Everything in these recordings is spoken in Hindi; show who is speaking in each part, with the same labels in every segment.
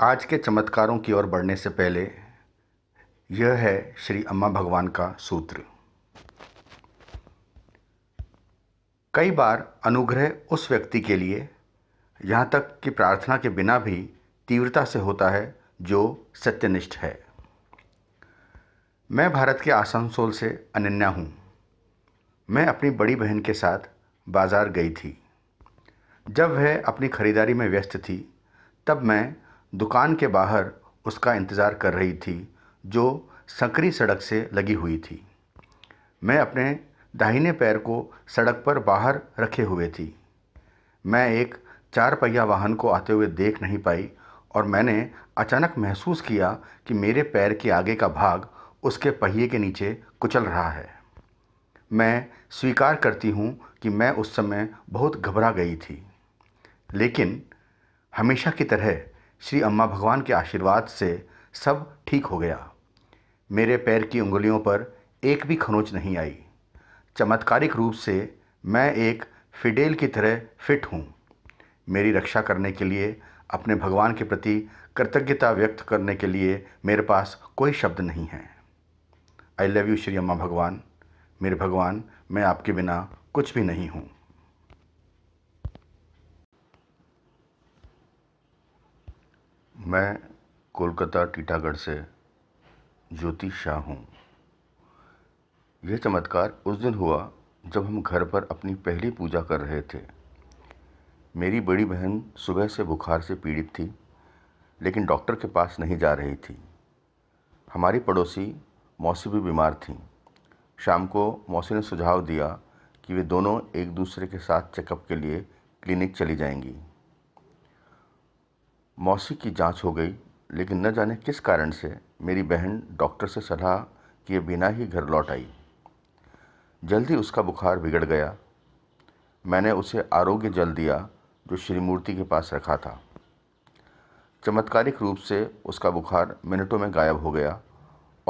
Speaker 1: आज के चमत्कारों की ओर बढ़ने से पहले यह है श्री अम्मा भगवान का सूत्र कई बार अनुग्रह उस व्यक्ति के लिए यहाँ तक कि प्रार्थना के बिना भी तीव्रता से होता है जो सत्यनिष्ठ है मैं भारत के आसनसोल से अनन्या हूँ मैं अपनी बड़ी बहन के साथ बाज़ार गई थी जब वह अपनी खरीदारी में व्यस्त थी तब मैं दुकान के बाहर उसका इंतज़ार कर रही थी जो संकरी सड़क से लगी हुई थी मैं अपने दाहिने पैर को सड़क पर बाहर रखे हुए थी मैं एक चार पहिया वाहन को आते हुए देख नहीं पाई और मैंने अचानक महसूस किया कि मेरे पैर के आगे का भाग उसके पहिए के नीचे कुचल रहा है मैं स्वीकार करती हूँ कि मैं उस समय बहुत घबरा गई थी लेकिन हमेशा की तरह श्री अम्मा भगवान के आशीर्वाद से सब ठीक हो गया मेरे पैर की उंगलियों पर एक भी खनोच नहीं आई चमत्कारिक रूप से मैं एक फिडेल की तरह फिट हूँ मेरी रक्षा करने के लिए अपने भगवान के प्रति कृतज्ञता व्यक्त करने के लिए मेरे पास कोई शब्द नहीं है आई लव यू श्री अम्मा भगवान मेरे भगवान मैं आपके बिना कुछ भी नहीं हूँ मैं कोलकाता टीटागढ़ से ज्योति शाह हूँ यह चमत्कार उस दिन हुआ जब हम घर पर अपनी पहली पूजा कर रहे थे मेरी बड़ी बहन सुबह से बुखार से पीड़ित थी लेकिन डॉक्टर के पास नहीं जा रही थी हमारी पड़ोसी मौसी भी बीमार थी शाम को मौसी ने सुझाव दिया कि वे दोनों एक दूसरे के साथ चेकअप के लिए क्लिनिक चली जाएंगी मौसी की जांच हो गई लेकिन न जाने किस कारण से मेरी बहन डॉक्टर से सलाह किए बिना ही घर लौट आई जल्दी उसका बुखार बिगड़ गया मैंने उसे आरोग्य जल दिया जो श्रीमूर्ति के पास रखा था चमत्कारिक रूप से उसका बुखार मिनटों में गायब हो गया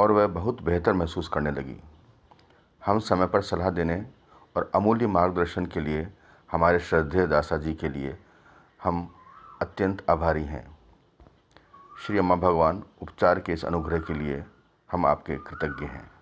Speaker 1: और वह बहुत बेहतर महसूस करने लगी हम समय पर सलाह देने और अमूल्य मार्गदर्शन के लिए हमारे श्रद्धेय दासा जी के लिए हम अत्यंत आभारी हैं श्री अम्मा भगवान उपचार के इस अनुग्रह के लिए हम आपके कृतज्ञ हैं